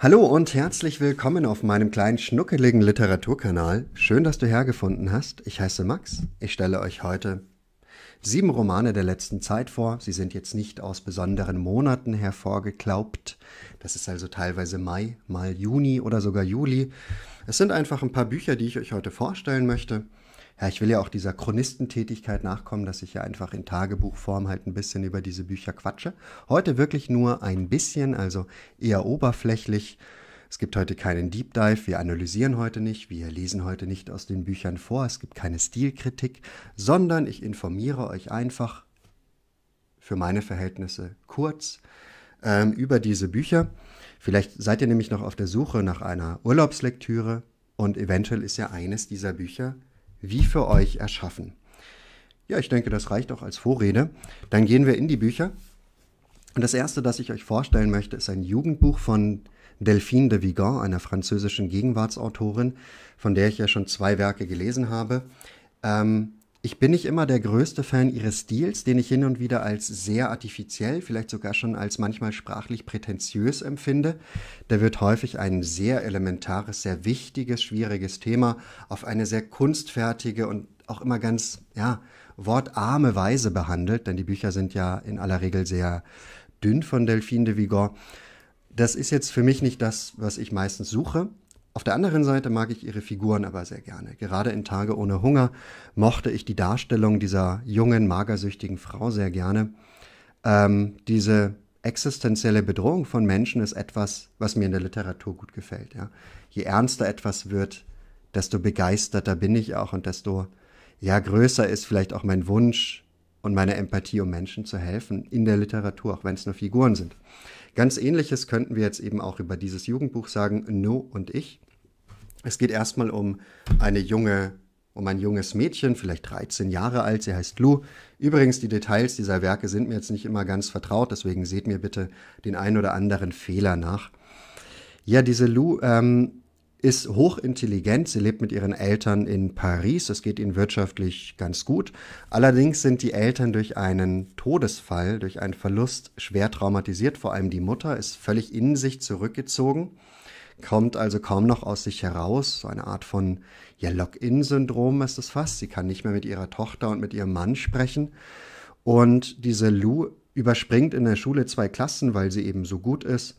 Hallo und herzlich willkommen auf meinem kleinen schnuckeligen Literaturkanal. Schön, dass du hergefunden hast. Ich heiße Max. Ich stelle euch heute sieben Romane der letzten Zeit vor. Sie sind jetzt nicht aus besonderen Monaten hervorgeklaubt. Das ist also teilweise Mai, mal Juni oder sogar Juli. Es sind einfach ein paar Bücher, die ich euch heute vorstellen möchte ja, ich will ja auch dieser Chronistentätigkeit nachkommen, dass ich ja einfach in Tagebuchform halt ein bisschen über diese Bücher quatsche. Heute wirklich nur ein bisschen, also eher oberflächlich. Es gibt heute keinen Deep Dive, wir analysieren heute nicht, wir lesen heute nicht aus den Büchern vor, es gibt keine Stilkritik, sondern ich informiere euch einfach für meine Verhältnisse kurz ähm, über diese Bücher. Vielleicht seid ihr nämlich noch auf der Suche nach einer Urlaubslektüre und eventuell ist ja eines dieser Bücher wie für euch erschaffen. Ja, ich denke, das reicht auch als Vorrede. Dann gehen wir in die Bücher. Und das erste, das ich euch vorstellen möchte, ist ein Jugendbuch von Delphine de Vigan, einer französischen Gegenwartsautorin, von der ich ja schon zwei Werke gelesen habe. Ähm, ich bin nicht immer der größte Fan ihres Stils, den ich hin und wieder als sehr artifiziell, vielleicht sogar schon als manchmal sprachlich prätentiös empfinde. Da wird häufig ein sehr elementares, sehr wichtiges, schwieriges Thema auf eine sehr kunstfertige und auch immer ganz, ja, wortarme Weise behandelt, denn die Bücher sind ja in aller Regel sehr dünn von Delphine de Vigor. Das ist jetzt für mich nicht das, was ich meistens suche. Auf der anderen Seite mag ich ihre Figuren aber sehr gerne. Gerade in Tage ohne Hunger mochte ich die Darstellung dieser jungen, magersüchtigen Frau sehr gerne. Ähm, diese existenzielle Bedrohung von Menschen ist etwas, was mir in der Literatur gut gefällt. Ja. Je ernster etwas wird, desto begeisterter bin ich auch und desto ja, größer ist vielleicht auch mein Wunsch und meine Empathie, um Menschen zu helfen in der Literatur, auch wenn es nur Figuren sind. Ganz ähnliches könnten wir jetzt eben auch über dieses Jugendbuch sagen, No und ich. Es geht erstmal um eine junge, um ein junges Mädchen, vielleicht 13 Jahre alt, sie heißt Lou. Übrigens, die Details dieser Werke sind mir jetzt nicht immer ganz vertraut, deswegen seht mir bitte den einen oder anderen Fehler nach. Ja, diese Lou ähm, ist hochintelligent, sie lebt mit ihren Eltern in Paris, es geht ihnen wirtschaftlich ganz gut. Allerdings sind die Eltern durch einen Todesfall, durch einen Verlust schwer traumatisiert, vor allem die Mutter ist völlig in sich zurückgezogen kommt also kaum noch aus sich heraus. So eine Art von ja, Lock-in-Syndrom ist es fast. Sie kann nicht mehr mit ihrer Tochter und mit ihrem Mann sprechen. Und diese Lou überspringt in der Schule zwei Klassen, weil sie eben so gut ist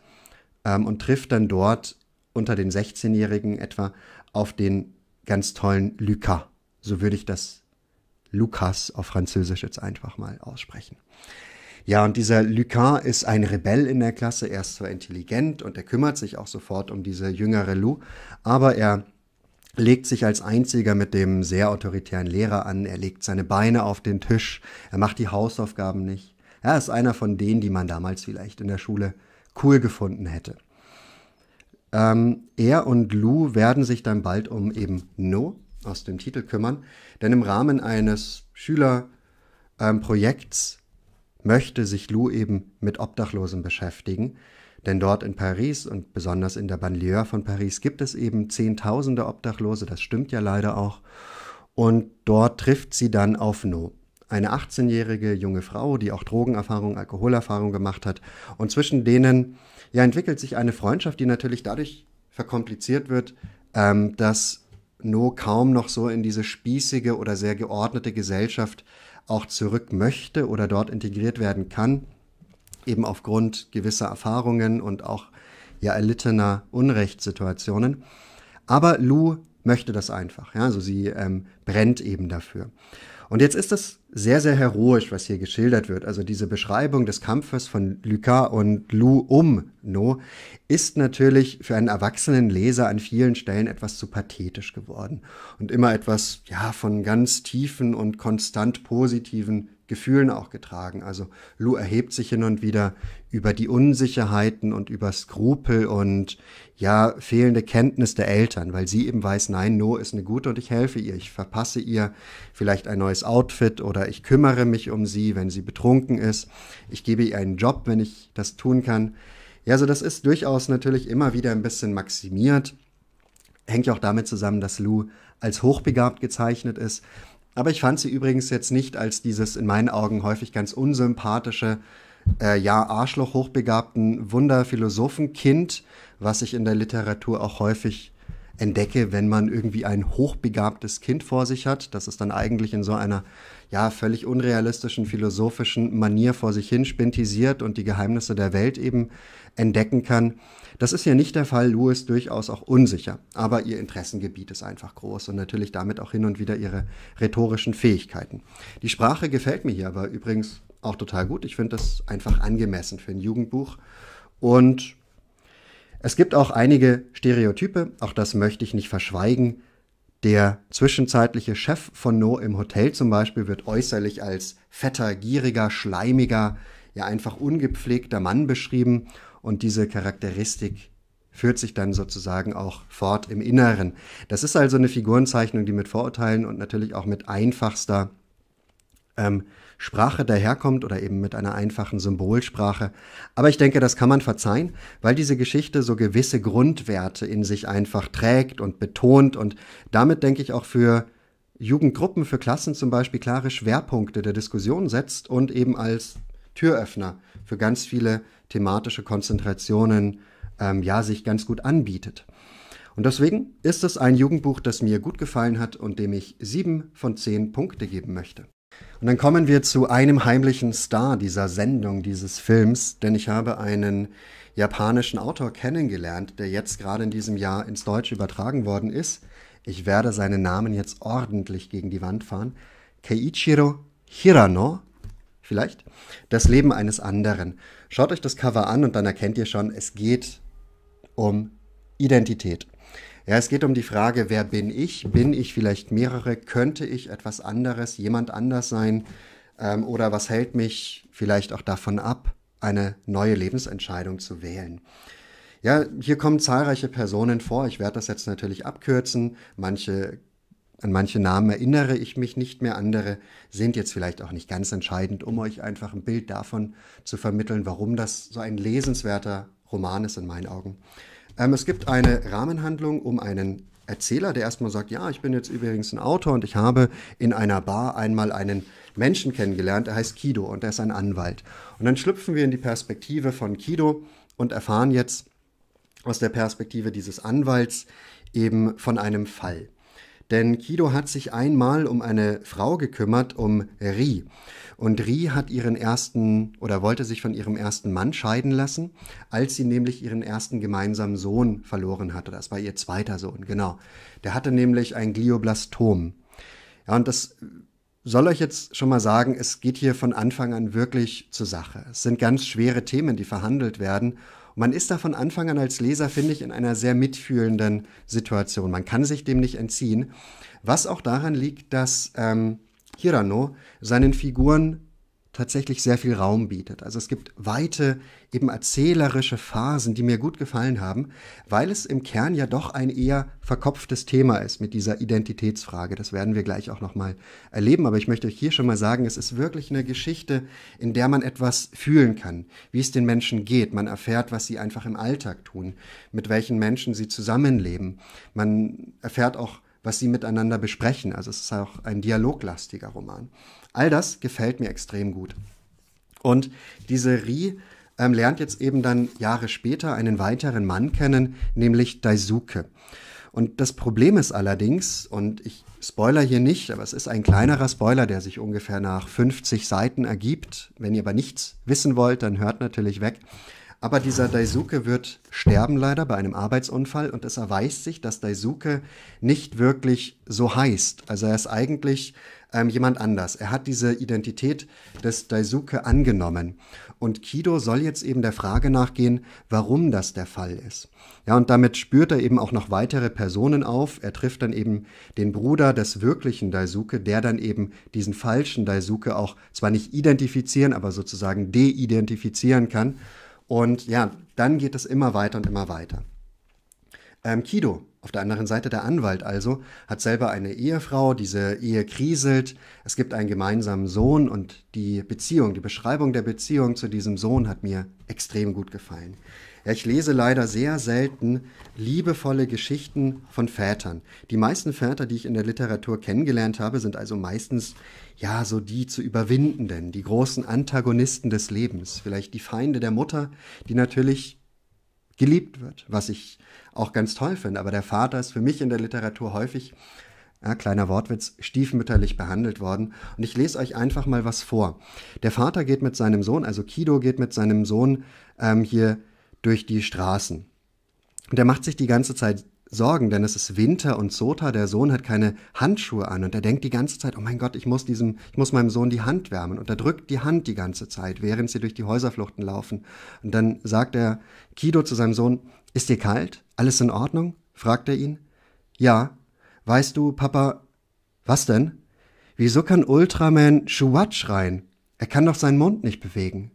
ähm, und trifft dann dort unter den 16-Jährigen etwa auf den ganz tollen Lucas. So würde ich das Lukas auf Französisch jetzt einfach mal aussprechen. Ja, und dieser Lucas ist ein Rebell in der Klasse. Er ist zwar intelligent und er kümmert sich auch sofort um diese jüngere Lou, aber er legt sich als einziger mit dem sehr autoritären Lehrer an. Er legt seine Beine auf den Tisch. Er macht die Hausaufgaben nicht. Er ist einer von denen, die man damals vielleicht in der Schule cool gefunden hätte. Ähm, er und Lou werden sich dann bald um eben No aus dem Titel kümmern, denn im Rahmen eines Schülerprojekts ähm, möchte sich Lou eben mit Obdachlosen beschäftigen. Denn dort in Paris und besonders in der Banlieue von Paris gibt es eben Zehntausende Obdachlose, das stimmt ja leider auch. Und dort trifft sie dann auf No, eine 18-jährige junge Frau, die auch Drogenerfahrung, Alkoholerfahrung gemacht hat. Und zwischen denen ja, entwickelt sich eine Freundschaft, die natürlich dadurch verkompliziert wird, ähm, dass No kaum noch so in diese spießige oder sehr geordnete Gesellschaft auch zurück möchte oder dort integriert werden kann, eben aufgrund gewisser Erfahrungen und auch ja erlittener Unrechtssituationen. Aber Lou möchte das einfach. Ja? Also sie ähm, brennt eben dafür. Und jetzt ist das sehr, sehr heroisch, was hier geschildert wird. Also diese Beschreibung des Kampfes von Lucas und Lou um No ist natürlich für einen erwachsenen Leser an vielen Stellen etwas zu pathetisch geworden und immer etwas, ja, von ganz tiefen und konstant positiven Gefühlen auch getragen. Also Lou erhebt sich hin und wieder über die Unsicherheiten und über Skrupel und ja fehlende Kenntnis der Eltern, weil sie eben weiß, nein, No ist eine gute und ich helfe ihr, ich verpasse ihr vielleicht ein neues Outfit oder ich kümmere mich um sie, wenn sie betrunken ist, ich gebe ihr einen Job, wenn ich das tun kann. Ja, also das ist durchaus natürlich immer wieder ein bisschen maximiert. Hängt ja auch damit zusammen, dass Lou als hochbegabt gezeichnet ist. Aber ich fand sie übrigens jetzt nicht als dieses in meinen Augen häufig ganz unsympathische, äh, ja Arschloch hochbegabten Wunderphilosophenkind, was ich in der Literatur auch häufig entdecke, wenn man irgendwie ein hochbegabtes Kind vor sich hat, das es dann eigentlich in so einer ja völlig unrealistischen philosophischen Manier vor sich hin spintisiert und die Geheimnisse der Welt eben entdecken kann. Das ist ja nicht der Fall. Lou ist durchaus auch unsicher, aber ihr Interessengebiet ist einfach groß und natürlich damit auch hin und wieder ihre rhetorischen Fähigkeiten. Die Sprache gefällt mir hier aber übrigens auch total gut. Ich finde das einfach angemessen für ein Jugendbuch. Und es gibt auch einige Stereotype, auch das möchte ich nicht verschweigen. Der zwischenzeitliche Chef von No im Hotel zum Beispiel wird äußerlich als fetter, gieriger, schleimiger, ja einfach ungepflegter Mann beschrieben und diese Charakteristik führt sich dann sozusagen auch fort im Inneren. Das ist also eine Figurenzeichnung, die mit Vorurteilen und natürlich auch mit einfachster ähm, Sprache daherkommt oder eben mit einer einfachen Symbolsprache. Aber ich denke, das kann man verzeihen, weil diese Geschichte so gewisse Grundwerte in sich einfach trägt und betont und damit denke ich auch für Jugendgruppen, für Klassen zum Beispiel klare Schwerpunkte der Diskussion setzt und eben als Türöffner für ganz viele thematische Konzentrationen ähm, ja sich ganz gut anbietet. Und deswegen ist es ein Jugendbuch, das mir gut gefallen hat und dem ich sieben von zehn Punkte geben möchte. Und dann kommen wir zu einem heimlichen Star dieser Sendung, dieses Films, denn ich habe einen japanischen Autor kennengelernt, der jetzt gerade in diesem Jahr ins Deutsche übertragen worden ist. Ich werde seinen Namen jetzt ordentlich gegen die Wand fahren. Keiichiro Hirano, vielleicht? Das Leben eines anderen. Schaut euch das Cover an und dann erkennt ihr schon, es geht um Identität. Ja, es geht um die Frage, wer bin ich? Bin ich vielleicht mehrere? Könnte ich etwas anderes, jemand anders sein? Ähm, oder was hält mich vielleicht auch davon ab, eine neue Lebensentscheidung zu wählen? Ja, hier kommen zahlreiche Personen vor. Ich werde das jetzt natürlich abkürzen. Manche, an manche Namen erinnere ich mich nicht mehr. Andere sind jetzt vielleicht auch nicht ganz entscheidend, um euch einfach ein Bild davon zu vermitteln, warum das so ein lesenswerter Roman ist in meinen Augen. Ähm, es gibt eine Rahmenhandlung um einen Erzähler, der erstmal sagt, ja, ich bin jetzt übrigens ein Autor und ich habe in einer Bar einmal einen Menschen kennengelernt, er heißt Kido und er ist ein Anwalt. Und dann schlüpfen wir in die Perspektive von Kido und erfahren jetzt aus der Perspektive dieses Anwalts eben von einem Fall denn Kido hat sich einmal um eine Frau gekümmert, um Ri. Und Ri hat ihren ersten oder wollte sich von ihrem ersten Mann scheiden lassen, als sie nämlich ihren ersten gemeinsamen Sohn verloren hatte. Das war ihr zweiter Sohn, genau. Der hatte nämlich ein Glioblastom. Ja, und das soll euch jetzt schon mal sagen, es geht hier von Anfang an wirklich zur Sache. Es sind ganz schwere Themen, die verhandelt werden man ist da von Anfang an als Leser, finde ich, in einer sehr mitfühlenden Situation. Man kann sich dem nicht entziehen. Was auch daran liegt, dass ähm, Hirano seinen Figuren tatsächlich sehr viel Raum bietet. Also es gibt weite eben erzählerische Phasen, die mir gut gefallen haben, weil es im Kern ja doch ein eher verkopftes Thema ist mit dieser Identitätsfrage. Das werden wir gleich auch nochmal erleben. Aber ich möchte euch hier schon mal sagen, es ist wirklich eine Geschichte, in der man etwas fühlen kann, wie es den Menschen geht. Man erfährt, was sie einfach im Alltag tun, mit welchen Menschen sie zusammenleben. Man erfährt auch, was sie miteinander besprechen. Also es ist auch ein dialoglastiger Roman. All das gefällt mir extrem gut. Und diese Rie ähm, lernt jetzt eben dann Jahre später einen weiteren Mann kennen, nämlich Daisuke. Und das Problem ist allerdings, und ich spoiler hier nicht, aber es ist ein kleinerer Spoiler, der sich ungefähr nach 50 Seiten ergibt. Wenn ihr aber nichts wissen wollt, dann hört natürlich weg. Aber dieser Daisuke wird sterben leider bei einem Arbeitsunfall und es erweist sich, dass Daisuke nicht wirklich so heißt. Also er ist eigentlich ähm, jemand anders. Er hat diese Identität des Daisuke angenommen. Und Kido soll jetzt eben der Frage nachgehen, warum das der Fall ist. Ja, und damit spürt er eben auch noch weitere Personen auf. Er trifft dann eben den Bruder des wirklichen Daisuke, der dann eben diesen falschen Daisuke auch zwar nicht identifizieren, aber sozusagen de-identifizieren kann. Und ja, dann geht es immer weiter und immer weiter. Ähm, Kido, auf der anderen Seite der Anwalt also, hat selber eine Ehefrau, diese Ehe kriselt, es gibt einen gemeinsamen Sohn und die Beziehung, die Beschreibung der Beziehung zu diesem Sohn hat mir extrem gut gefallen. Ja, ich lese leider sehr selten liebevolle Geschichten von Vätern. Die meisten Väter, die ich in der Literatur kennengelernt habe, sind also meistens ja so die zu überwindenden, die großen Antagonisten des Lebens, vielleicht die Feinde der Mutter, die natürlich geliebt wird, was ich auch ganz toll finde. Aber der Vater ist für mich in der Literatur häufig, ja, kleiner Wortwitz, stiefmütterlich behandelt worden. Und ich lese euch einfach mal was vor. Der Vater geht mit seinem Sohn, also Kido geht mit seinem Sohn ähm, hier durch die Straßen. Und er macht sich die ganze Zeit Sorgen, denn es ist Winter und Sota, der Sohn, hat keine Handschuhe an und er denkt die ganze Zeit, oh mein Gott, ich muss diesem, ich muss meinem Sohn die Hand wärmen und er drückt die Hand die ganze Zeit, während sie durch die Häuserfluchten laufen. Und dann sagt er Kido zu seinem Sohn, ist dir kalt? Alles in Ordnung? fragt er ihn. Ja. Weißt du, Papa, was denn? Wieso kann Ultraman Schuat schreien? Er kann doch seinen Mund nicht bewegen.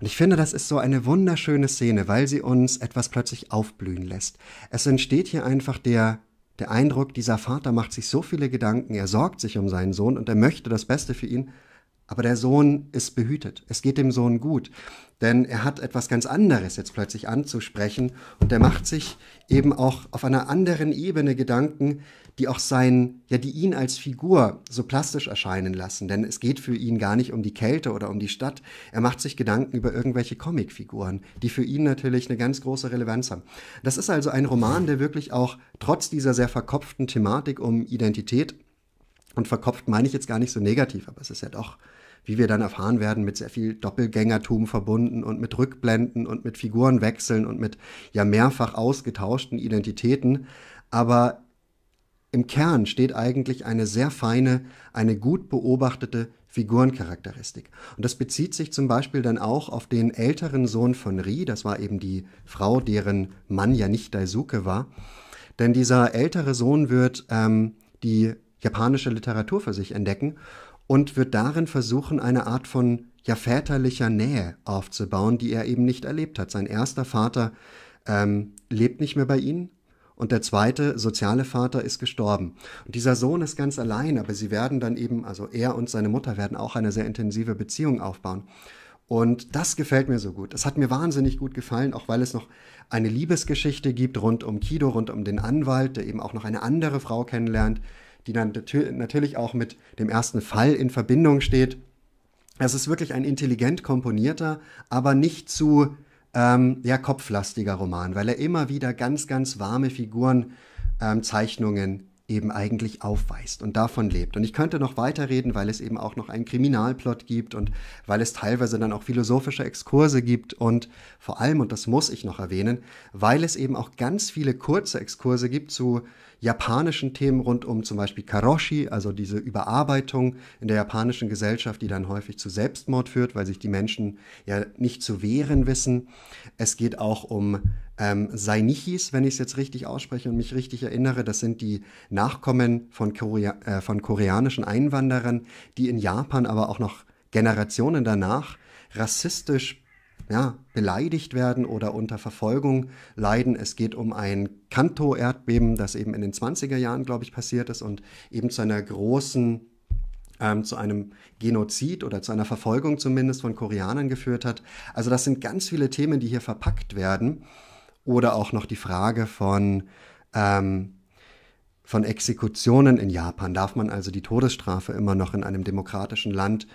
Und ich finde, das ist so eine wunderschöne Szene, weil sie uns etwas plötzlich aufblühen lässt. Es entsteht hier einfach der der Eindruck, dieser Vater macht sich so viele Gedanken, er sorgt sich um seinen Sohn und er möchte das Beste für ihn, aber der Sohn ist behütet. Es geht dem Sohn gut, denn er hat etwas ganz anderes jetzt plötzlich anzusprechen und er macht sich eben auch auf einer anderen Ebene Gedanken, die auch sein, ja, die ihn als Figur so plastisch erscheinen lassen. Denn es geht für ihn gar nicht um die Kälte oder um die Stadt. Er macht sich Gedanken über irgendwelche Comicfiguren, die für ihn natürlich eine ganz große Relevanz haben. Das ist also ein Roman, der wirklich auch trotz dieser sehr verkopften Thematik um Identität und verkopft meine ich jetzt gar nicht so negativ, aber es ist ja doch wie wir dann erfahren werden, mit sehr viel Doppelgängertum verbunden und mit Rückblenden und mit Figurenwechseln und mit ja mehrfach ausgetauschten Identitäten. Aber im Kern steht eigentlich eine sehr feine, eine gut beobachtete Figurencharakteristik. Und das bezieht sich zum Beispiel dann auch auf den älteren Sohn von Ri, das war eben die Frau, deren Mann ja nicht Daisuke war. Denn dieser ältere Sohn wird ähm, die japanische Literatur für sich entdecken und wird darin versuchen, eine Art von ja väterlicher Nähe aufzubauen, die er eben nicht erlebt hat. Sein erster Vater ähm, lebt nicht mehr bei ihnen, und der zweite soziale Vater ist gestorben. Und dieser Sohn ist ganz allein, aber sie werden dann eben, also er und seine Mutter werden auch eine sehr intensive Beziehung aufbauen. Und das gefällt mir so gut. Das hat mir wahnsinnig gut gefallen, auch weil es noch eine Liebesgeschichte gibt rund um Kido, rund um den Anwalt, der eben auch noch eine andere Frau kennenlernt, die dann natürlich auch mit dem ersten Fall in Verbindung steht. Es ist wirklich ein intelligent komponierter, aber nicht zu ähm, ja, kopflastiger Roman, weil er immer wieder ganz, ganz warme Figuren, ähm, Zeichnungen eben eigentlich aufweist und davon lebt. Und ich könnte noch weiterreden, weil es eben auch noch einen Kriminalplot gibt und weil es teilweise dann auch philosophische Exkurse gibt und vor allem, und das muss ich noch erwähnen, weil es eben auch ganz viele kurze Exkurse gibt zu japanischen Themen rund um zum Beispiel Karoshi, also diese Überarbeitung in der japanischen Gesellschaft, die dann häufig zu Selbstmord führt, weil sich die Menschen ja nicht zu wehren wissen. Es geht auch um ähm, Sainichis, wenn ich es jetzt richtig ausspreche und mich richtig erinnere. Das sind die Nachkommen von, Korea äh, von koreanischen Einwanderern, die in Japan aber auch noch Generationen danach rassistisch ja, beleidigt werden oder unter Verfolgung leiden. Es geht um ein Kanto-Erdbeben, das eben in den 20er Jahren, glaube ich, passiert ist und eben zu einer großen ähm, zu einem Genozid oder zu einer Verfolgung zumindest von Koreanern geführt hat. Also das sind ganz viele Themen, die hier verpackt werden. Oder auch noch die Frage von, ähm, von Exekutionen in Japan. Darf man also die Todesstrafe immer noch in einem demokratischen Land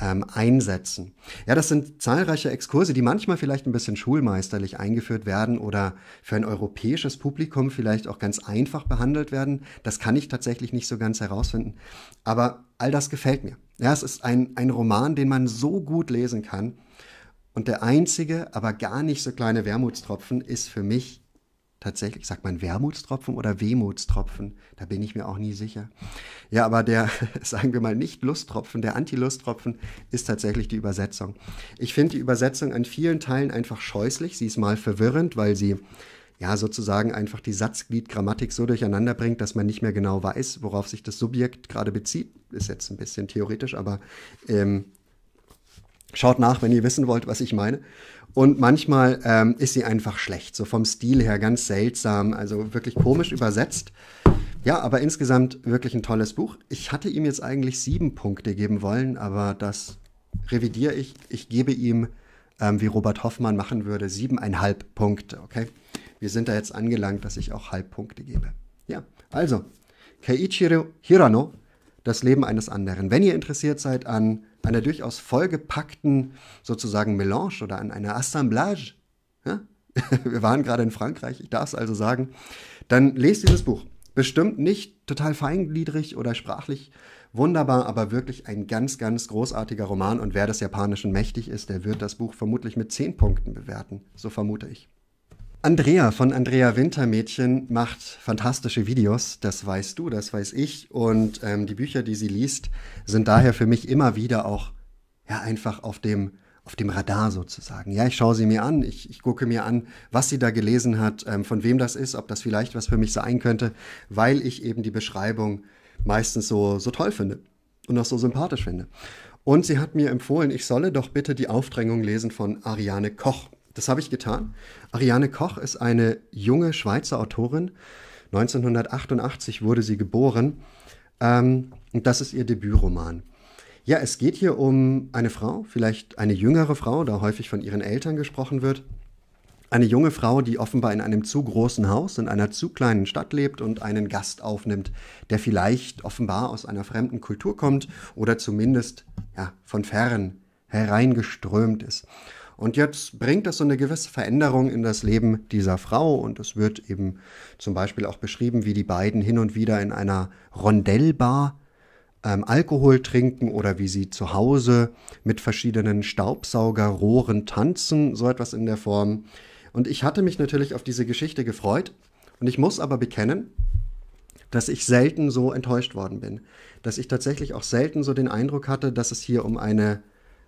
ähm, einsetzen. Ja, das sind zahlreiche Exkurse, die manchmal vielleicht ein bisschen schulmeisterlich eingeführt werden oder für ein europäisches Publikum vielleicht auch ganz einfach behandelt werden. Das kann ich tatsächlich nicht so ganz herausfinden. Aber all das gefällt mir. Ja, es ist ein, ein Roman, den man so gut lesen kann. Und der einzige, aber gar nicht so kleine Wermutstropfen ist für mich tatsächlich, sagt man Wermutstropfen oder Wehmutstropfen? Da bin ich mir auch nie sicher. Ja, aber der, sagen wir mal, nicht Lusttropfen, der Anti-Lusttropfen ist tatsächlich die Übersetzung. Ich finde die Übersetzung an vielen Teilen einfach scheußlich. Sie ist mal verwirrend, weil sie ja sozusagen einfach die Satzgliedgrammatik so durcheinander bringt, dass man nicht mehr genau weiß, worauf sich das Subjekt gerade bezieht. Ist jetzt ein bisschen theoretisch, aber ähm, Schaut nach, wenn ihr wissen wollt, was ich meine. Und manchmal ähm, ist sie einfach schlecht, so vom Stil her ganz seltsam, also wirklich komisch übersetzt. Ja, aber insgesamt wirklich ein tolles Buch. Ich hatte ihm jetzt eigentlich sieben Punkte geben wollen, aber das revidiere ich. Ich gebe ihm, ähm, wie Robert Hoffmann machen würde, siebeneinhalb Punkte, okay? Wir sind da jetzt angelangt, dass ich auch halb Punkte gebe. Ja, also, Keiichiro Hirano das Leben eines anderen. Wenn ihr interessiert seid an einer durchaus vollgepackten sozusagen Melange oder an einer Assemblage, ja? wir waren gerade in Frankreich, ich darf es also sagen, dann lest dieses Buch. Bestimmt nicht total feingliedrig oder sprachlich wunderbar, aber wirklich ein ganz, ganz großartiger Roman. Und wer des Japanischen mächtig ist, der wird das Buch vermutlich mit zehn Punkten bewerten. So vermute ich. Andrea von Andrea Wintermädchen macht fantastische Videos, das weißt du, das weiß ich. Und ähm, die Bücher, die sie liest, sind daher für mich immer wieder auch ja, einfach auf dem, auf dem Radar sozusagen. Ja, ich schaue sie mir an, ich, ich gucke mir an, was sie da gelesen hat, ähm, von wem das ist, ob das vielleicht was für mich sein könnte, weil ich eben die Beschreibung meistens so, so toll finde und auch so sympathisch finde. Und sie hat mir empfohlen, ich solle doch bitte die Aufdrängung lesen von Ariane Koch. Das habe ich getan. Ariane Koch ist eine junge Schweizer Autorin. 1988 wurde sie geboren. Ähm, und das ist ihr Debütroman. Ja, es geht hier um eine Frau, vielleicht eine jüngere Frau, da häufig von ihren Eltern gesprochen wird. Eine junge Frau, die offenbar in einem zu großen Haus, in einer zu kleinen Stadt lebt und einen Gast aufnimmt, der vielleicht offenbar aus einer fremden Kultur kommt oder zumindest ja, von fern hereingeströmt ist. Und jetzt bringt das so eine gewisse Veränderung in das Leben dieser Frau und es wird eben zum Beispiel auch beschrieben, wie die beiden hin und wieder in einer Rondellbar ähm, Alkohol trinken oder wie sie zu Hause mit verschiedenen Staubsaugerrohren tanzen, so etwas in der Form. Und ich hatte mich natürlich auf diese Geschichte gefreut und ich muss aber bekennen, dass ich selten so enttäuscht worden bin, dass ich tatsächlich auch selten so den Eindruck hatte, dass es hier um eine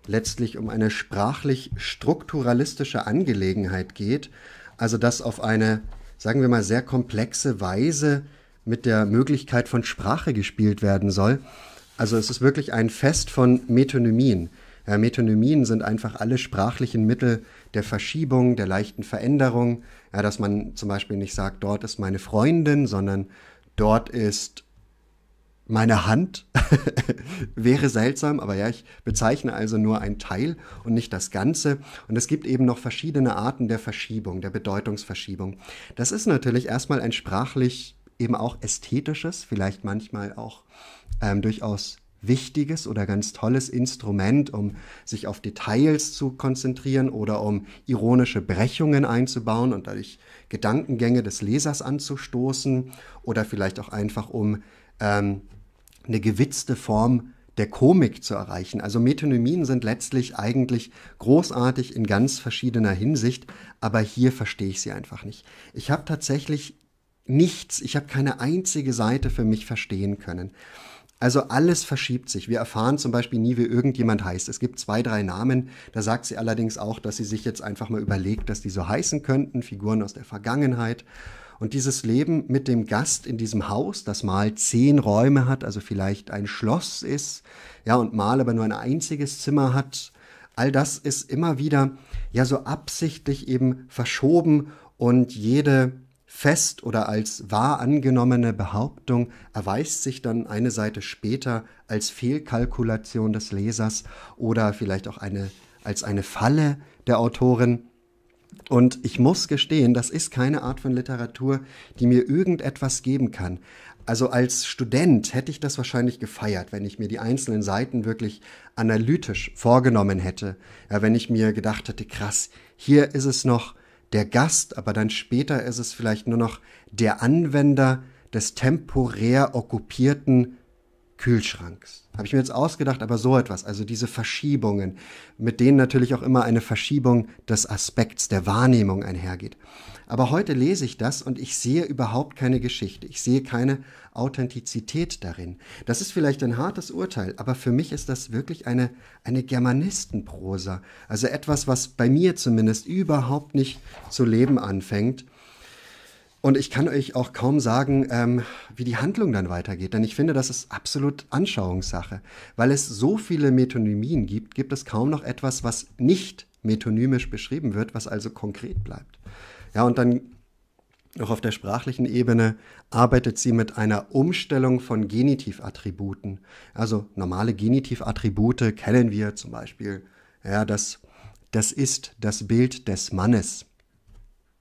letztlich um eine sprachlich strukturalistische Angelegenheit geht, also dass auf eine, sagen wir mal, sehr komplexe Weise mit der Möglichkeit von Sprache gespielt werden soll. Also es ist wirklich ein Fest von Metonymien. Ja, Metonymien sind einfach alle sprachlichen Mittel der Verschiebung, der leichten Veränderung, ja, dass man zum Beispiel nicht sagt, dort ist meine Freundin, sondern dort ist meine Hand wäre seltsam, aber ja, ich bezeichne also nur ein Teil und nicht das Ganze. Und es gibt eben noch verschiedene Arten der Verschiebung, der Bedeutungsverschiebung. Das ist natürlich erstmal ein sprachlich eben auch ästhetisches, vielleicht manchmal auch ähm, durchaus wichtiges oder ganz tolles Instrument, um sich auf Details zu konzentrieren oder um ironische Brechungen einzubauen und dadurch Gedankengänge des Lesers anzustoßen oder vielleicht auch einfach um ähm, eine gewitzte Form der Komik zu erreichen. Also Metonymien sind letztlich eigentlich großartig in ganz verschiedener Hinsicht, aber hier verstehe ich sie einfach nicht. Ich habe tatsächlich nichts, ich habe keine einzige Seite für mich verstehen können. Also alles verschiebt sich. Wir erfahren zum Beispiel nie, wie irgendjemand heißt. Es gibt zwei, drei Namen. Da sagt sie allerdings auch, dass sie sich jetzt einfach mal überlegt, dass die so heißen könnten. Figuren aus der Vergangenheit. Und dieses Leben mit dem Gast in diesem Haus, das mal zehn Räume hat, also vielleicht ein Schloss ist, ja, und mal aber nur ein einziges Zimmer hat, all das ist immer wieder ja so absichtlich eben verschoben und jede fest oder als wahr angenommene Behauptung erweist sich dann eine Seite später als Fehlkalkulation des Lesers oder vielleicht auch eine, als eine Falle der Autorin. Und ich muss gestehen, das ist keine Art von Literatur, die mir irgendetwas geben kann. Also als Student hätte ich das wahrscheinlich gefeiert, wenn ich mir die einzelnen Seiten wirklich analytisch vorgenommen hätte. Ja, wenn ich mir gedacht hätte, krass, hier ist es noch der Gast, aber dann später ist es vielleicht nur noch der Anwender des temporär okkupierten Kühlschranks. Habe ich mir jetzt ausgedacht, aber so etwas, also diese Verschiebungen, mit denen natürlich auch immer eine Verschiebung des Aspekts der Wahrnehmung einhergeht. Aber heute lese ich das und ich sehe überhaupt keine Geschichte, ich sehe keine Authentizität darin. Das ist vielleicht ein hartes Urteil, aber für mich ist das wirklich eine, eine Germanistenprosa, also etwas, was bei mir zumindest überhaupt nicht zu leben anfängt und ich kann euch auch kaum sagen, ähm, wie die Handlung dann weitergeht, denn ich finde, das ist absolut Anschauungssache. Weil es so viele Metonymien gibt, gibt es kaum noch etwas, was nicht metonymisch beschrieben wird, was also konkret bleibt. Ja, und dann noch auf der sprachlichen Ebene arbeitet sie mit einer Umstellung von Genitivattributen. Also normale Genitivattribute kennen wir zum Beispiel, ja, das, das ist das Bild des Mannes.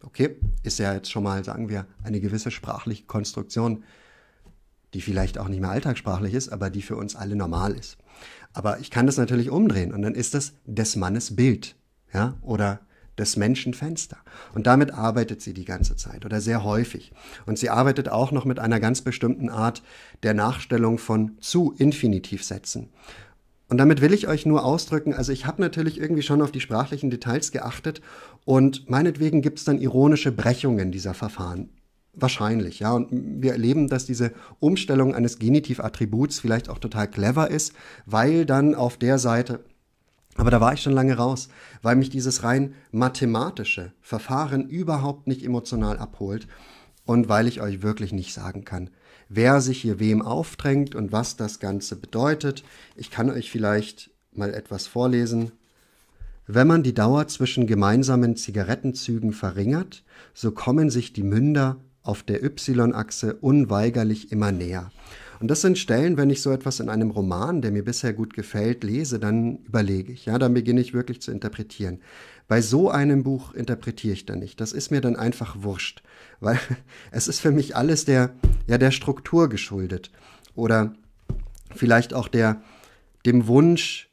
Okay, ist ja jetzt schon mal, sagen wir, eine gewisse sprachliche Konstruktion, die vielleicht auch nicht mehr alltagssprachlich ist, aber die für uns alle normal ist. Aber ich kann das natürlich umdrehen und dann ist das des Mannes Bild, ja, oder des Menschen Fenster. Und damit arbeitet sie die ganze Zeit oder sehr häufig. Und sie arbeitet auch noch mit einer ganz bestimmten Art der Nachstellung von zu Infinitivsätzen. Und damit will ich euch nur ausdrücken, also ich habe natürlich irgendwie schon auf die sprachlichen Details geachtet und meinetwegen gibt es dann ironische Brechungen dieser Verfahren. Wahrscheinlich, ja. Und wir erleben, dass diese Umstellung eines Genitivattributs vielleicht auch total clever ist, weil dann auf der Seite, aber da war ich schon lange raus, weil mich dieses rein mathematische Verfahren überhaupt nicht emotional abholt und weil ich euch wirklich nicht sagen kann, wer sich hier wem aufdrängt und was das Ganze bedeutet. Ich kann euch vielleicht mal etwas vorlesen. Wenn man die Dauer zwischen gemeinsamen Zigarettenzügen verringert, so kommen sich die Münder auf der Y-Achse unweigerlich immer näher. Und das sind Stellen, wenn ich so etwas in einem Roman, der mir bisher gut gefällt, lese, dann überlege ich, ja, dann beginne ich wirklich zu interpretieren. Bei so einem Buch interpretiere ich dann nicht. Das ist mir dann einfach wurscht weil es ist für mich alles der, ja, der Struktur geschuldet oder vielleicht auch der, dem Wunsch,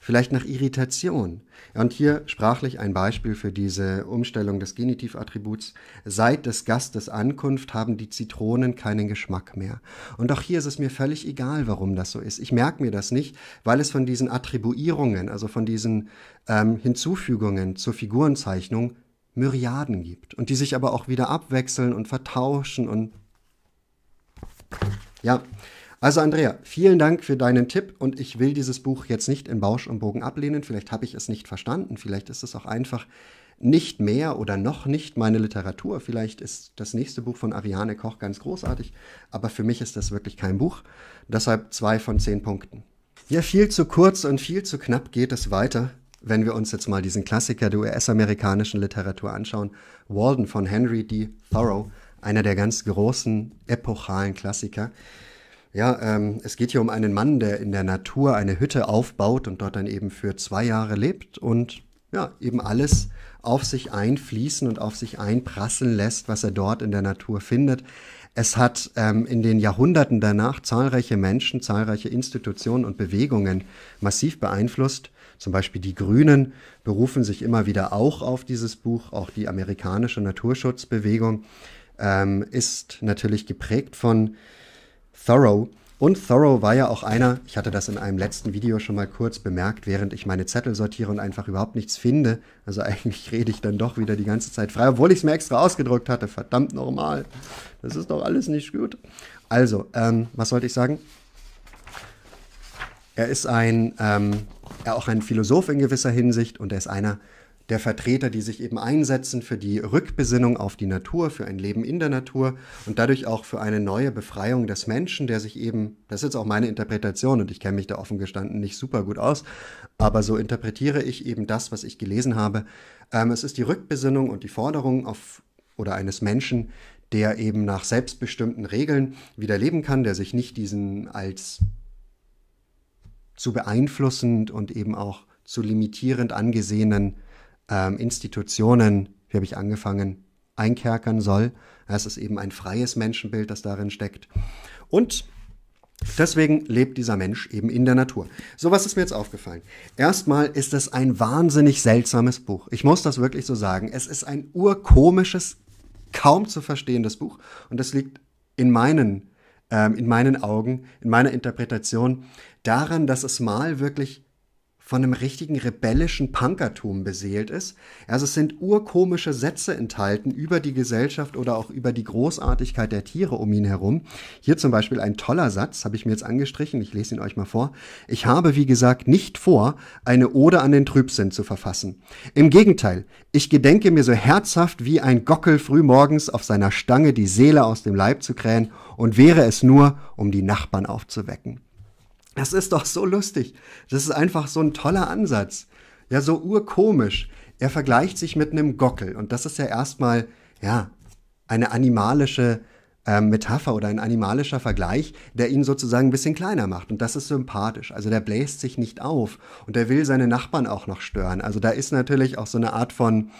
vielleicht nach Irritation. Und hier sprachlich ein Beispiel für diese Umstellung des Genitivattributs. Seit des Gastes Ankunft haben die Zitronen keinen Geschmack mehr. Und auch hier ist es mir völlig egal, warum das so ist. Ich merke mir das nicht, weil es von diesen Attribuierungen, also von diesen ähm, Hinzufügungen zur Figurenzeichnung Myriaden gibt und die sich aber auch wieder abwechseln und vertauschen und ja. Also Andrea, vielen Dank für deinen Tipp und ich will dieses Buch jetzt nicht in Bausch und Bogen ablehnen. Vielleicht habe ich es nicht verstanden, vielleicht ist es auch einfach nicht mehr oder noch nicht meine Literatur. Vielleicht ist das nächste Buch von Ariane Koch ganz großartig, aber für mich ist das wirklich kein Buch. Deshalb zwei von zehn Punkten. Ja, viel zu kurz und viel zu knapp geht es weiter wenn wir uns jetzt mal diesen Klassiker der US-amerikanischen Literatur anschauen, Walden von Henry D. Thoreau, einer der ganz großen epochalen Klassiker. Ja, ähm, es geht hier um einen Mann, der in der Natur eine Hütte aufbaut und dort dann eben für zwei Jahre lebt und ja, eben alles auf sich einfließen und auf sich einprasseln lässt, was er dort in der Natur findet. Es hat ähm, in den Jahrhunderten danach zahlreiche Menschen, zahlreiche Institutionen und Bewegungen massiv beeinflusst. Zum Beispiel die Grünen berufen sich immer wieder auch auf dieses Buch, auch die amerikanische Naturschutzbewegung ähm, ist natürlich geprägt von Thoreau. Und Thoreau war ja auch einer, ich hatte das in einem letzten Video schon mal kurz bemerkt, während ich meine Zettel sortiere und einfach überhaupt nichts finde. Also eigentlich rede ich dann doch wieder die ganze Zeit frei, obwohl ich es mir extra ausgedruckt hatte. Verdammt normal. Das ist doch alles nicht gut. Also, ähm, was sollte ich sagen? Er ist ein ähm, er auch ein Philosoph in gewisser Hinsicht und er ist einer der Vertreter, die sich eben einsetzen für die Rückbesinnung auf die Natur, für ein Leben in der Natur und dadurch auch für eine neue Befreiung des Menschen, der sich eben, das ist jetzt auch meine Interpretation und ich kenne mich da offen gestanden nicht super gut aus, aber so interpretiere ich eben das, was ich gelesen habe. Ähm, es ist die Rückbesinnung und die Forderung auf oder eines Menschen, der eben nach selbstbestimmten Regeln wieder leben kann, der sich nicht diesen als zu beeinflussend und eben auch zu limitierend angesehenen ähm, Institutionen, wie habe ich angefangen, einkerkern soll. Es ist eben ein freies Menschenbild, das darin steckt. Und deswegen lebt dieser Mensch eben in der Natur. So was ist mir jetzt aufgefallen. Erstmal ist es ein wahnsinnig seltsames Buch. Ich muss das wirklich so sagen. Es ist ein urkomisches, kaum zu verstehendes Buch. Und das liegt in meinen ähm, in meinen Augen, in meiner Interpretation, daran, dass es mal wirklich von einem richtigen rebellischen Punkertum beseelt ist. Also es sind urkomische Sätze enthalten über die Gesellschaft oder auch über die Großartigkeit der Tiere um ihn herum. Hier zum Beispiel ein toller Satz, habe ich mir jetzt angestrichen, ich lese ihn euch mal vor. Ich habe, wie gesagt, nicht vor, eine Ode an den Trübsinn zu verfassen. Im Gegenteil, ich gedenke mir so herzhaft wie ein Gockel frühmorgens auf seiner Stange die Seele aus dem Leib zu krähen und wäre es nur, um die Nachbarn aufzuwecken. Das ist doch so lustig. Das ist einfach so ein toller Ansatz. Ja, so urkomisch. Er vergleicht sich mit einem Gockel. Und das ist ja erstmal, ja, eine animalische äh, Metapher oder ein animalischer Vergleich, der ihn sozusagen ein bisschen kleiner macht. Und das ist sympathisch. Also der bläst sich nicht auf und er will seine Nachbarn auch noch stören. Also da ist natürlich auch so eine Art von,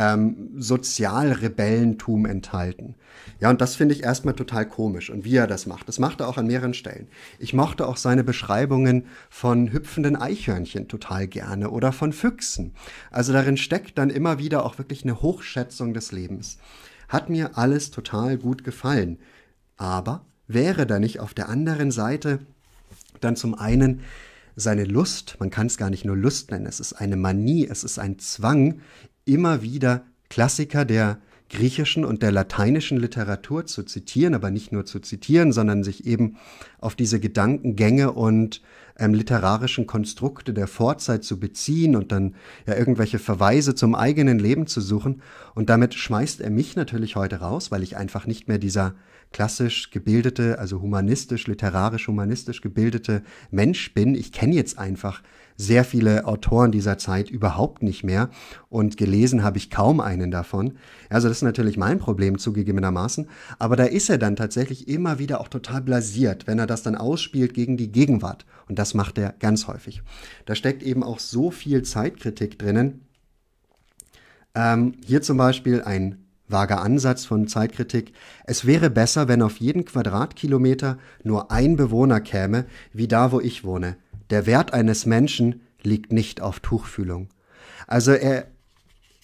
ähm, Sozialrebellentum enthalten. Ja, und das finde ich erstmal total komisch und wie er das macht. Das macht er auch an mehreren Stellen. Ich mochte auch seine Beschreibungen von hüpfenden Eichhörnchen total gerne oder von Füchsen. Also darin steckt dann immer wieder auch wirklich eine Hochschätzung des Lebens. Hat mir alles total gut gefallen. Aber wäre da nicht auf der anderen Seite dann zum einen seine Lust, man kann es gar nicht nur Lust nennen, es ist eine Manie, es ist ein Zwang, immer wieder Klassiker der griechischen und der lateinischen Literatur zu zitieren, aber nicht nur zu zitieren, sondern sich eben auf diese Gedankengänge und ähm, literarischen Konstrukte der Vorzeit zu beziehen und dann ja irgendwelche Verweise zum eigenen Leben zu suchen. Und damit schmeißt er mich natürlich heute raus, weil ich einfach nicht mehr dieser klassisch gebildete, also humanistisch, literarisch, humanistisch gebildete Mensch bin. Ich kenne jetzt einfach sehr viele Autoren dieser Zeit überhaupt nicht mehr und gelesen habe ich kaum einen davon. Also das ist natürlich mein Problem zugegebenermaßen, aber da ist er dann tatsächlich immer wieder auch total blasiert, wenn er das dann ausspielt gegen die Gegenwart und das macht er ganz häufig. Da steckt eben auch so viel Zeitkritik drinnen. Ähm, hier zum Beispiel ein vager Ansatz von Zeitkritik. Es wäre besser, wenn auf jeden Quadratkilometer nur ein Bewohner käme, wie da, wo ich wohne. Der Wert eines Menschen liegt nicht auf Tuchfühlung. Also er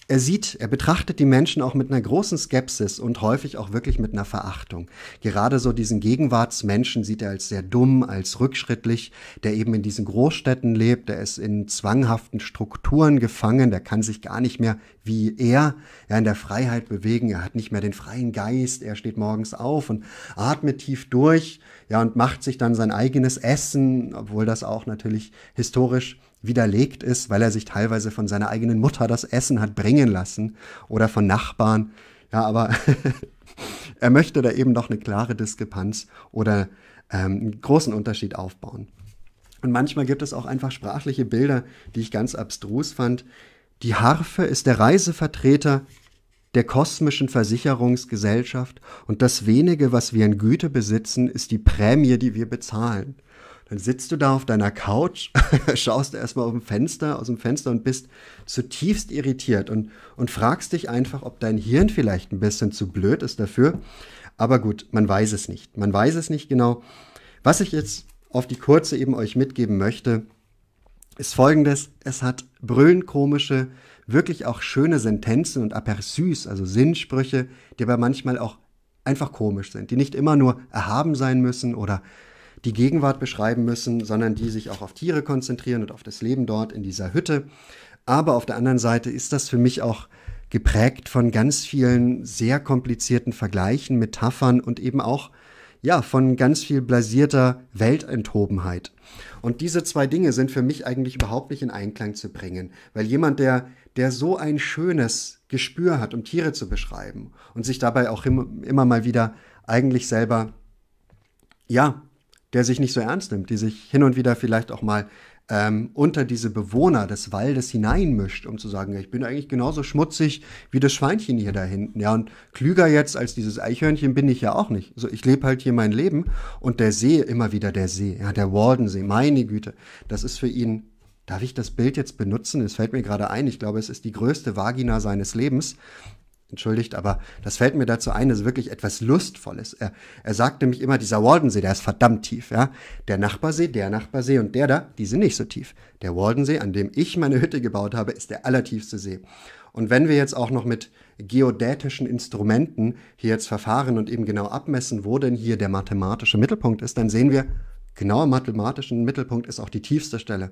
er sieht, er betrachtet die Menschen auch mit einer großen Skepsis und häufig auch wirklich mit einer Verachtung. Gerade so diesen Gegenwartsmenschen sieht er als sehr dumm, als rückschrittlich, der eben in diesen Großstädten lebt, der ist in zwanghaften Strukturen gefangen, der kann sich gar nicht mehr wie er ja, in der Freiheit bewegen, er hat nicht mehr den freien Geist, er steht morgens auf und atmet tief durch, ja, und macht sich dann sein eigenes Essen, obwohl das auch natürlich historisch widerlegt ist, weil er sich teilweise von seiner eigenen Mutter das Essen hat bringen lassen oder von Nachbarn. Ja, aber er möchte da eben doch eine klare Diskrepanz oder ähm, einen großen Unterschied aufbauen. Und manchmal gibt es auch einfach sprachliche Bilder, die ich ganz abstrus fand. Die Harfe ist der Reisevertreter der kosmischen Versicherungsgesellschaft und das wenige, was wir in Güte besitzen, ist die Prämie, die wir bezahlen. Dann sitzt du da auf deiner Couch, schaust erstmal auf dem Fenster, aus dem Fenster und bist zutiefst irritiert und, und fragst dich einfach, ob dein Hirn vielleicht ein bisschen zu blöd ist dafür. Aber gut, man weiß es nicht. Man weiß es nicht genau. Was ich jetzt auf die kurze eben euch mitgeben möchte, ist folgendes. Es hat brüllend komische, wirklich auch schöne Sentenzen und Aperçus, also Sinnsprüche, die aber manchmal auch einfach komisch sind, die nicht immer nur erhaben sein müssen oder die Gegenwart beschreiben müssen, sondern die sich auch auf Tiere konzentrieren und auf das Leben dort in dieser Hütte. Aber auf der anderen Seite ist das für mich auch geprägt von ganz vielen sehr komplizierten Vergleichen, Metaphern und eben auch ja, von ganz viel blasierter Weltenthobenheit. Und diese zwei Dinge sind für mich eigentlich überhaupt nicht in Einklang zu bringen, weil jemand, der, der so ein schönes Gespür hat, um Tiere zu beschreiben und sich dabei auch immer mal wieder eigentlich selber, ja, der sich nicht so ernst nimmt, die sich hin und wieder vielleicht auch mal ähm, unter diese Bewohner des Waldes hineinmischt, um zu sagen, ich bin eigentlich genauso schmutzig wie das Schweinchen hier da hinten. Ja, und klüger jetzt als dieses Eichhörnchen bin ich ja auch nicht. So, ich lebe halt hier mein Leben und der See, immer wieder der See, ja, der Waldensee, meine Güte, das ist für ihn. Darf ich das Bild jetzt benutzen? Es fällt mir gerade ein. Ich glaube, es ist die größte Vagina seines Lebens entschuldigt, aber das fällt mir dazu ein, dass wirklich etwas Lustvolles. Er, er sagt nämlich immer, dieser Waldensee, der ist verdammt tief, ja. Der Nachbarsee, der Nachbarsee und der da, die sind nicht so tief. Der Waldensee, an dem ich meine Hütte gebaut habe, ist der allertiefste See. Und wenn wir jetzt auch noch mit geodätischen Instrumenten hier jetzt verfahren und eben genau abmessen, wo denn hier der mathematische Mittelpunkt ist, dann sehen wir, Genau im mathematischen Mittelpunkt ist auch die tiefste Stelle.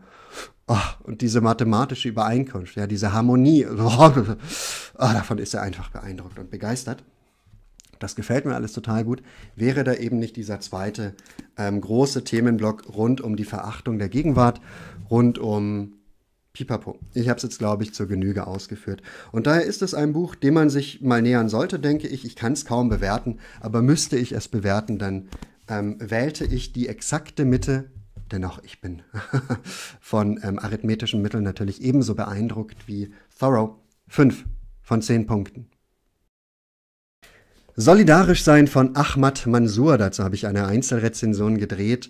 Oh, und diese mathematische Übereinkunft, ja, diese Harmonie, oh, davon ist er einfach beeindruckt und begeistert. Das gefällt mir alles total gut. Wäre da eben nicht dieser zweite ähm, große Themenblock rund um die Verachtung der Gegenwart, rund um Pipapo. Ich habe es jetzt, glaube ich, zur Genüge ausgeführt. Und daher ist es ein Buch, dem man sich mal nähern sollte, denke ich. Ich kann es kaum bewerten, aber müsste ich es bewerten, dann ähm, wählte ich die exakte Mitte, dennoch ich bin von ähm, arithmetischen Mitteln natürlich ebenso beeindruckt wie Thoreau, Fünf von zehn Punkten. Solidarisch sein von Ahmad Mansur, dazu habe ich eine Einzelrezension gedreht.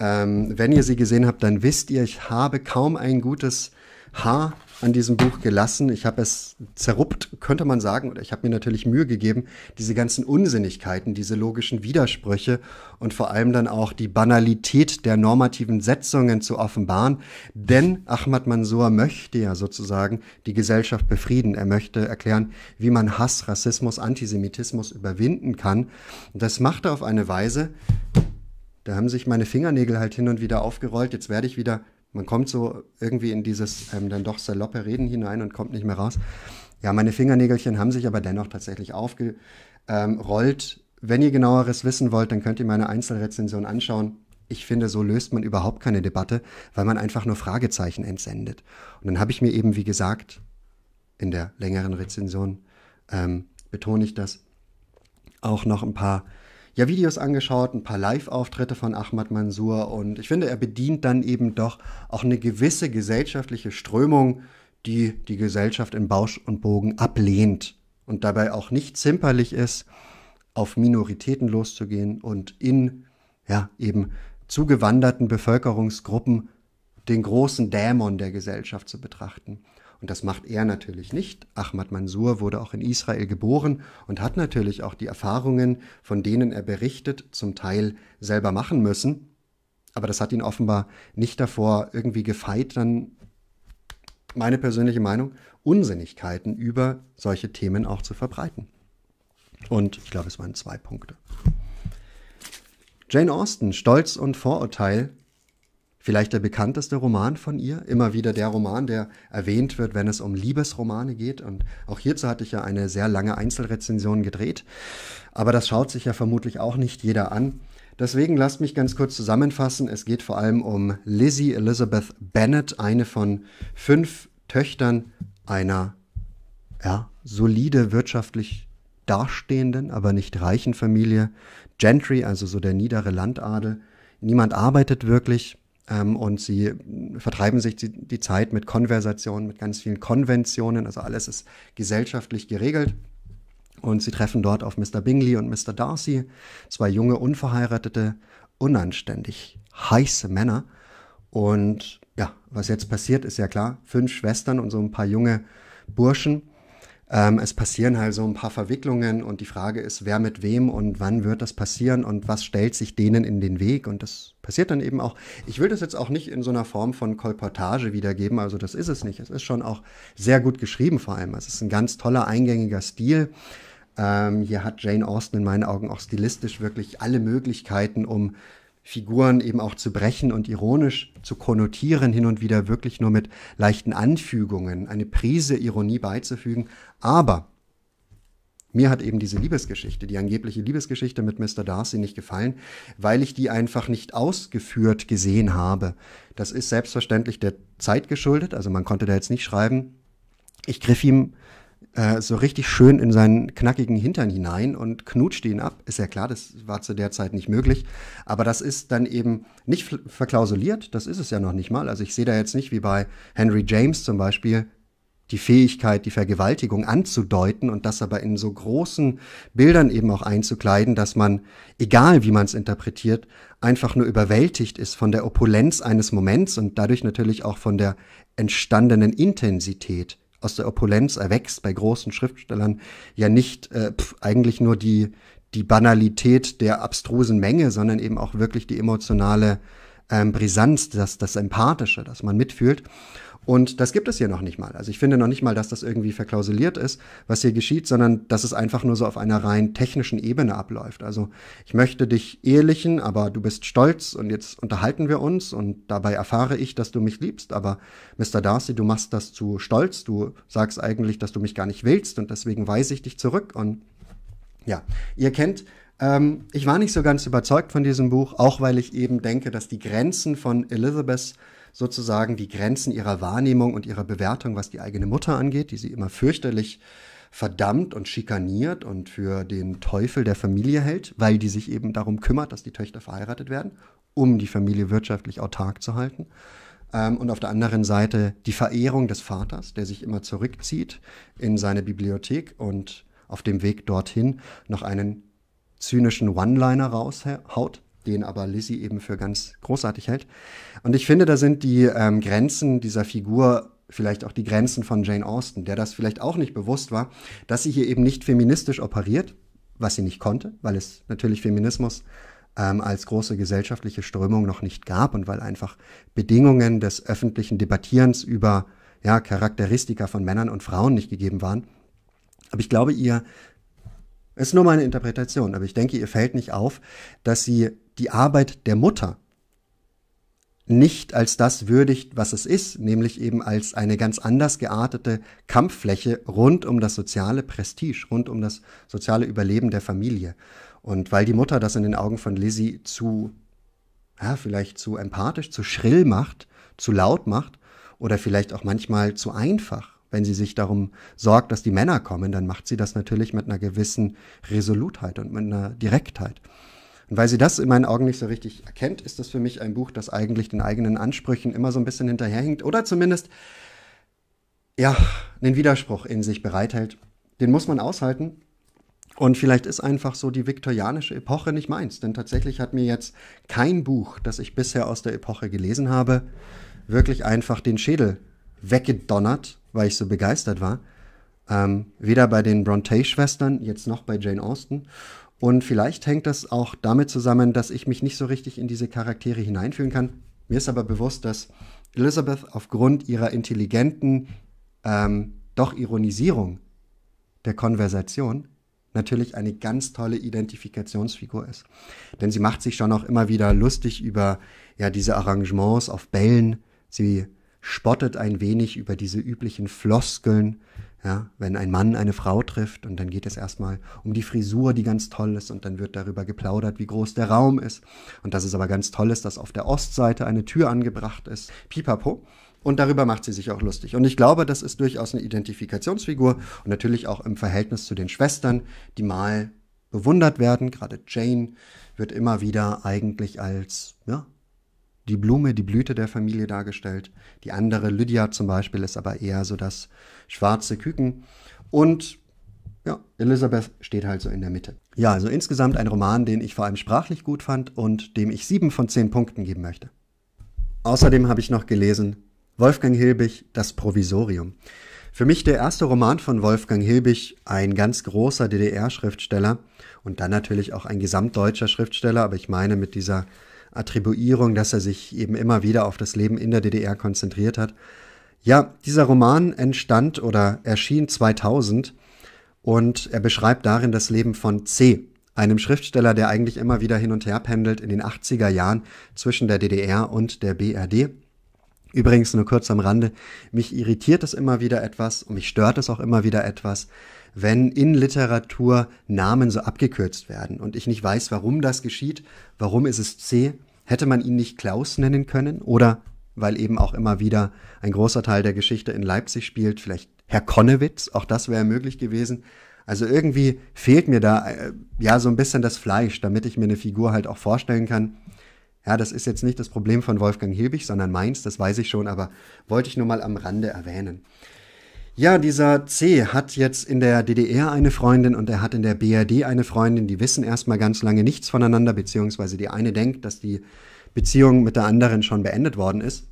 Ähm, wenn ihr sie gesehen habt, dann wisst ihr, ich habe kaum ein gutes Haar an diesem Buch gelassen. Ich habe es zerruppt, könnte man sagen, oder ich habe mir natürlich Mühe gegeben, diese ganzen Unsinnigkeiten, diese logischen Widersprüche und vor allem dann auch die Banalität der normativen Setzungen zu offenbaren. Denn Ahmad Mansour möchte ja sozusagen die Gesellschaft befrieden. Er möchte erklären, wie man Hass, Rassismus, Antisemitismus überwinden kann. Und das macht er auf eine Weise, da haben sich meine Fingernägel halt hin und wieder aufgerollt. Jetzt werde ich wieder man kommt so irgendwie in dieses ähm, dann doch saloppe Reden hinein und kommt nicht mehr raus. Ja, meine Fingernägelchen haben sich aber dennoch tatsächlich aufgerollt. Ähm, Wenn ihr genaueres wissen wollt, dann könnt ihr meine Einzelrezension anschauen. Ich finde, so löst man überhaupt keine Debatte, weil man einfach nur Fragezeichen entsendet. Und dann habe ich mir eben, wie gesagt, in der längeren Rezension ähm, betone ich das, auch noch ein paar ja, Videos angeschaut, ein paar Live-Auftritte von Ahmad Mansour und ich finde, er bedient dann eben doch auch eine gewisse gesellschaftliche Strömung, die die Gesellschaft in Bausch und Bogen ablehnt und dabei auch nicht zimperlich ist, auf Minoritäten loszugehen und in, ja, eben zugewanderten Bevölkerungsgruppen den großen Dämon der Gesellschaft zu betrachten. Und das macht er natürlich nicht. Ahmad Mansur wurde auch in Israel geboren und hat natürlich auch die Erfahrungen, von denen er berichtet, zum Teil selber machen müssen. Aber das hat ihn offenbar nicht davor irgendwie gefeit, dann meine persönliche Meinung, Unsinnigkeiten über solche Themen auch zu verbreiten. Und ich glaube, es waren zwei Punkte. Jane Austen, Stolz und Vorurteil, Vielleicht der bekannteste Roman von ihr, immer wieder der Roman, der erwähnt wird, wenn es um Liebesromane geht. Und auch hierzu hatte ich ja eine sehr lange Einzelrezension gedreht. Aber das schaut sich ja vermutlich auch nicht jeder an. Deswegen lasst mich ganz kurz zusammenfassen. Es geht vor allem um Lizzie Elizabeth Bennett, eine von fünf Töchtern einer ja, solide wirtschaftlich dastehenden, aber nicht reichen Familie. Gentry, also so der niedere Landadel. Niemand arbeitet wirklich. Ähm, und sie vertreiben sich die, die Zeit mit Konversationen, mit ganz vielen Konventionen. Also alles ist gesellschaftlich geregelt. Und sie treffen dort auf Mr. Bingley und Mr. Darcy, zwei junge, unverheiratete, unanständig heiße Männer. Und ja, was jetzt passiert, ist ja klar. Fünf Schwestern und so ein paar junge Burschen ähm, es passieren halt so ein paar Verwicklungen und die Frage ist, wer mit wem und wann wird das passieren und was stellt sich denen in den Weg und das passiert dann eben auch. Ich will das jetzt auch nicht in so einer Form von Kolportage wiedergeben, also das ist es nicht. Es ist schon auch sehr gut geschrieben vor allem. Es ist ein ganz toller, eingängiger Stil. Ähm, hier hat Jane Austen in meinen Augen auch stilistisch wirklich alle Möglichkeiten, um Figuren eben auch zu brechen und ironisch zu konnotieren, hin und wieder wirklich nur mit leichten Anfügungen, eine Prise Ironie beizufügen, aber mir hat eben diese Liebesgeschichte, die angebliche Liebesgeschichte mit Mr. Darcy nicht gefallen, weil ich die einfach nicht ausgeführt gesehen habe. Das ist selbstverständlich der Zeit geschuldet, also man konnte da jetzt nicht schreiben. Ich griff ihm äh, so richtig schön in seinen knackigen Hintern hinein und knutschte ihn ab. Ist ja klar, das war zu der Zeit nicht möglich. Aber das ist dann eben nicht verklausuliert, das ist es ja noch nicht mal. Also ich sehe da jetzt nicht wie bei Henry James zum Beispiel die Fähigkeit, die Vergewaltigung anzudeuten und das aber in so großen Bildern eben auch einzukleiden, dass man, egal wie man es interpretiert, einfach nur überwältigt ist von der Opulenz eines Moments und dadurch natürlich auch von der entstandenen Intensität. Aus der Opulenz erwächst bei großen Schriftstellern ja nicht äh, pf, eigentlich nur die, die Banalität der abstrusen Menge, sondern eben auch wirklich die emotionale ähm, Brisanz, das, das Empathische, das man mitfühlt. Und das gibt es hier noch nicht mal. Also ich finde noch nicht mal, dass das irgendwie verklausuliert ist, was hier geschieht, sondern dass es einfach nur so auf einer rein technischen Ebene abläuft. Also ich möchte dich ehelichen, aber du bist stolz und jetzt unterhalten wir uns und dabei erfahre ich, dass du mich liebst. Aber Mr. Darcy, du machst das zu stolz. Du sagst eigentlich, dass du mich gar nicht willst und deswegen weise ich dich zurück. Und ja, ihr kennt ähm, ich war nicht so ganz überzeugt von diesem Buch, auch weil ich eben denke, dass die Grenzen von Elizabeth sozusagen die Grenzen ihrer Wahrnehmung und ihrer Bewertung, was die eigene Mutter angeht, die sie immer fürchterlich verdammt und schikaniert und für den Teufel der Familie hält, weil die sich eben darum kümmert, dass die Töchter verheiratet werden, um die Familie wirtschaftlich autark zu halten. Ähm, und auf der anderen Seite die Verehrung des Vaters, der sich immer zurückzieht in seine Bibliothek und auf dem Weg dorthin noch einen zynischen One-Liner raushaut, den aber Lizzie eben für ganz großartig hält. Und ich finde, da sind die ähm, Grenzen dieser Figur vielleicht auch die Grenzen von Jane Austen, der das vielleicht auch nicht bewusst war, dass sie hier eben nicht feministisch operiert, was sie nicht konnte, weil es natürlich Feminismus ähm, als große gesellschaftliche Strömung noch nicht gab und weil einfach Bedingungen des öffentlichen Debattierens über ja, Charakteristika von Männern und Frauen nicht gegeben waren. Aber ich glaube, ihr, ist nur meine Interpretation, aber ich denke, ihr fällt nicht auf, dass sie die Arbeit der Mutter nicht als das würdigt, was es ist, nämlich eben als eine ganz anders geartete Kampffläche rund um das soziale Prestige, rund um das soziale Überleben der Familie. Und weil die Mutter das in den Augen von Lizzie zu, ja, vielleicht zu empathisch, zu schrill macht, zu laut macht oder vielleicht auch manchmal zu einfach, wenn sie sich darum sorgt, dass die Männer kommen, dann macht sie das natürlich mit einer gewissen Resolutheit und mit einer Direktheit. Und weil sie das in meinen Augen nicht so richtig erkennt, ist das für mich ein Buch, das eigentlich den eigenen Ansprüchen immer so ein bisschen hinterherhinkt oder zumindest ja, einen Widerspruch in sich bereithält. Den muss man aushalten. Und vielleicht ist einfach so die viktorianische Epoche nicht meins, denn tatsächlich hat mir jetzt kein Buch, das ich bisher aus der Epoche gelesen habe, wirklich einfach den Schädel weggedonnert, weil ich so begeistert war. Ähm, weder bei den Bronte-Schwestern, jetzt noch bei Jane Austen und vielleicht hängt das auch damit zusammen, dass ich mich nicht so richtig in diese Charaktere hineinfühlen kann. Mir ist aber bewusst, dass Elizabeth aufgrund ihrer intelligenten ähm, doch Ironisierung der Konversation natürlich eine ganz tolle Identifikationsfigur ist. Denn sie macht sich schon auch immer wieder lustig über ja, diese Arrangements auf Bällen. Sie spottet ein wenig über diese üblichen Floskeln, ja, wenn ein Mann eine Frau trifft und dann geht es erstmal um die Frisur, die ganz toll ist und dann wird darüber geplaudert, wie groß der Raum ist und dass es aber ganz toll ist, dass auf der Ostseite eine Tür angebracht ist. Pipapo. Und darüber macht sie sich auch lustig. Und ich glaube, das ist durchaus eine Identifikationsfigur und natürlich auch im Verhältnis zu den Schwestern, die mal bewundert werden. Gerade Jane wird immer wieder eigentlich als ja, die Blume, die Blüte der Familie dargestellt. Die andere, Lydia zum Beispiel, ist aber eher so das schwarze Küken. Und ja, Elizabeth steht halt so in der Mitte. Ja, also insgesamt ein Roman, den ich vor allem sprachlich gut fand und dem ich sieben von zehn Punkten geben möchte. Außerdem habe ich noch gelesen Wolfgang Hilbig, Das Provisorium. Für mich der erste Roman von Wolfgang Hilbig, ein ganz großer DDR-Schriftsteller und dann natürlich auch ein gesamtdeutscher Schriftsteller, aber ich meine mit dieser Attribuierung, dass er sich eben immer wieder auf das Leben in der DDR konzentriert hat. Ja, dieser Roman entstand oder erschien 2000 und er beschreibt darin das Leben von C, einem Schriftsteller, der eigentlich immer wieder hin und her pendelt in den 80er Jahren zwischen der DDR und der BRD. Übrigens nur kurz am Rande, mich irritiert es immer wieder etwas und mich stört es auch immer wieder etwas, wenn in Literatur Namen so abgekürzt werden und ich nicht weiß, warum das geschieht, warum ist es C, Hätte man ihn nicht Klaus nennen können? Oder, weil eben auch immer wieder ein großer Teil der Geschichte in Leipzig spielt, vielleicht Herr Konnewitz? Auch das wäre möglich gewesen. Also irgendwie fehlt mir da äh, ja so ein bisschen das Fleisch, damit ich mir eine Figur halt auch vorstellen kann. Ja, das ist jetzt nicht das Problem von Wolfgang Hilbig, sondern meins, das weiß ich schon, aber wollte ich nur mal am Rande erwähnen ja, dieser C hat jetzt in der DDR eine Freundin und er hat in der BRD eine Freundin. Die wissen erstmal ganz lange nichts voneinander, beziehungsweise die eine denkt, dass die Beziehung mit der anderen schon beendet worden ist.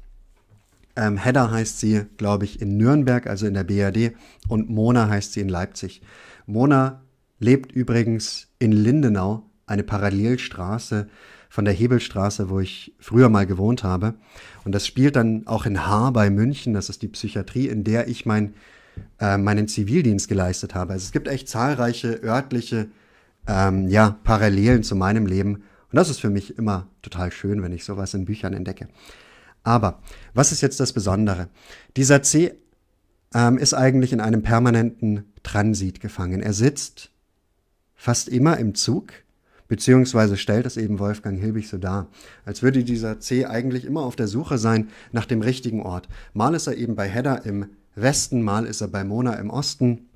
Ähm, Hedda heißt sie, glaube ich, in Nürnberg, also in der BRD, und Mona heißt sie in Leipzig. Mona lebt übrigens in Lindenau, eine Parallelstraße von der Hebelstraße, wo ich früher mal gewohnt habe. Und das spielt dann auch in Haar bei München, das ist die Psychiatrie, in der ich mein, äh, meinen Zivildienst geleistet habe. Also es gibt echt zahlreiche örtliche ähm, ja, Parallelen zu meinem Leben. Und das ist für mich immer total schön, wenn ich sowas in Büchern entdecke. Aber was ist jetzt das Besondere? Dieser C ähm, ist eigentlich in einem permanenten Transit gefangen. Er sitzt fast immer im Zug Beziehungsweise stellt es eben Wolfgang Hilbig so dar, als würde dieser C eigentlich immer auf der Suche sein nach dem richtigen Ort. Mal ist er eben bei Hedda im Westen, mal ist er bei Mona im Osten.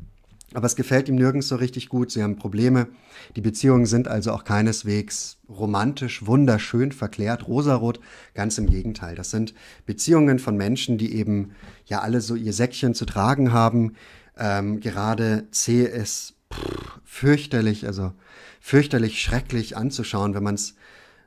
Aber es gefällt ihm nirgends so richtig gut. Sie haben Probleme. Die Beziehungen sind also auch keineswegs romantisch, wunderschön, verklärt, rosarot. Ganz im Gegenteil. Das sind Beziehungen von Menschen, die eben ja alle so ihr Säckchen zu tragen haben. Ähm, gerade C ist pff, fürchterlich, also fürchterlich schrecklich anzuschauen, wenn man es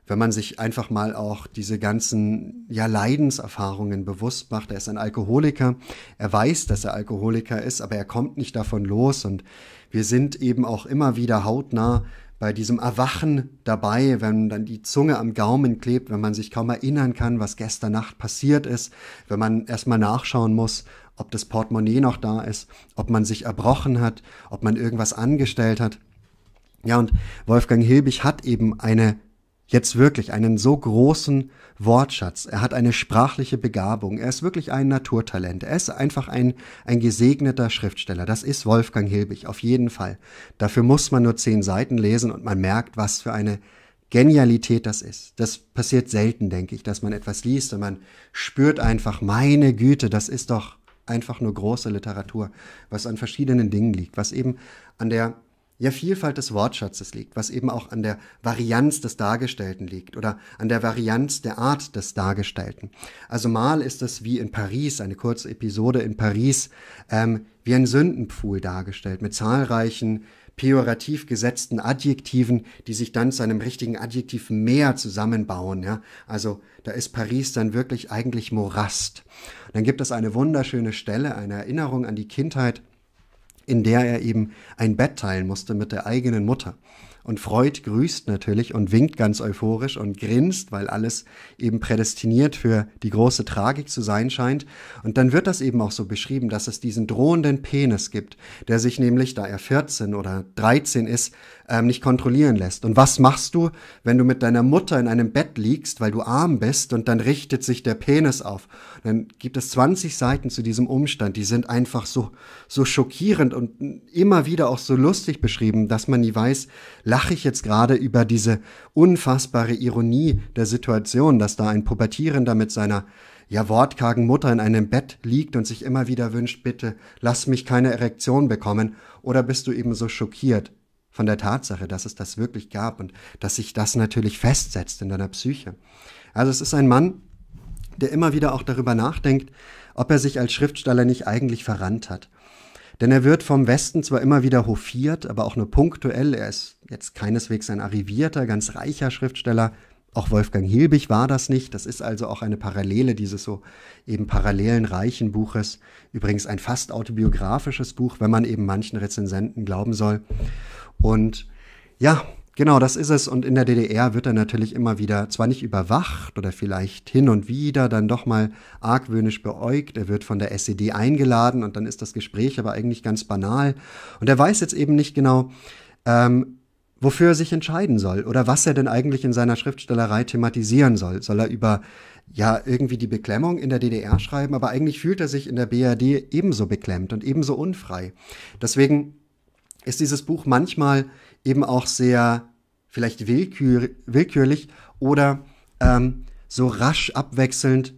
wenn man sich einfach mal auch diese ganzen ja, Leidenserfahrungen bewusst macht. Er ist ein Alkoholiker, er weiß, dass er Alkoholiker ist, aber er kommt nicht davon los und wir sind eben auch immer wieder hautnah bei diesem Erwachen dabei, wenn dann die Zunge am Gaumen klebt, wenn man sich kaum erinnern kann, was gestern Nacht passiert ist, wenn man erstmal nachschauen muss, ob das Portemonnaie noch da ist, ob man sich erbrochen hat, ob man irgendwas angestellt hat. Ja, und Wolfgang Hilbig hat eben eine jetzt wirklich einen so großen Wortschatz. Er hat eine sprachliche Begabung. Er ist wirklich ein Naturtalent. Er ist einfach ein, ein gesegneter Schriftsteller. Das ist Wolfgang Hilbig, auf jeden Fall. Dafür muss man nur zehn Seiten lesen und man merkt, was für eine Genialität das ist. Das passiert selten, denke ich, dass man etwas liest und man spürt einfach, meine Güte, das ist doch einfach nur große Literatur, was an verschiedenen Dingen liegt, was eben an der ja Vielfalt des Wortschatzes liegt, was eben auch an der Varianz des Dargestellten liegt oder an der Varianz der Art des Dargestellten. Also mal ist es wie in Paris, eine kurze Episode in Paris, ähm, wie ein Sündenpfuhl dargestellt mit zahlreichen pejorativ gesetzten Adjektiven, die sich dann zu einem richtigen Adjektiv mehr zusammenbauen. Ja? Also da ist Paris dann wirklich eigentlich Morast. Und dann gibt es eine wunderschöne Stelle, eine Erinnerung an die Kindheit, in der er eben ein Bett teilen musste mit der eigenen Mutter. Und Freud grüßt natürlich und winkt ganz euphorisch und grinst, weil alles eben prädestiniert für die große Tragik zu sein scheint. Und dann wird das eben auch so beschrieben, dass es diesen drohenden Penis gibt, der sich nämlich, da er 14 oder 13 ist, ähm, nicht kontrollieren lässt. Und was machst du, wenn du mit deiner Mutter in einem Bett liegst, weil du arm bist und dann richtet sich der Penis auf? Und dann gibt es 20 Seiten zu diesem Umstand, die sind einfach so, so schockierend und immer wieder auch so lustig beschrieben, dass man nie weiß, lache ich jetzt gerade über diese unfassbare Ironie der Situation, dass da ein Pubertierender mit seiner ja wortkargen Mutter in einem Bett liegt und sich immer wieder wünscht, bitte lass mich keine Erektion bekommen, oder bist du eben so schockiert von der Tatsache, dass es das wirklich gab und dass sich das natürlich festsetzt in deiner Psyche. Also es ist ein Mann, der immer wieder auch darüber nachdenkt, ob er sich als Schriftsteller nicht eigentlich verrannt hat. Denn er wird vom Westen zwar immer wieder hofiert, aber auch nur punktuell. Er ist jetzt keineswegs ein arrivierter, ganz reicher Schriftsteller. Auch Wolfgang Hilbig war das nicht. Das ist also auch eine Parallele dieses so eben parallelen reichen Buches. Übrigens ein fast autobiografisches Buch, wenn man eben manchen Rezensenten glauben soll. Und ja, Genau, das ist es. Und in der DDR wird er natürlich immer wieder, zwar nicht überwacht oder vielleicht hin und wieder dann doch mal argwöhnisch beäugt. Er wird von der SED eingeladen und dann ist das Gespräch aber eigentlich ganz banal. Und er weiß jetzt eben nicht genau, ähm, wofür er sich entscheiden soll oder was er denn eigentlich in seiner Schriftstellerei thematisieren soll. Soll er über ja irgendwie die Beklemmung in der DDR schreiben, aber eigentlich fühlt er sich in der BRD ebenso beklemmt und ebenso unfrei. Deswegen ist dieses Buch manchmal eben auch sehr vielleicht willkür, willkürlich oder ähm, so rasch abwechselnd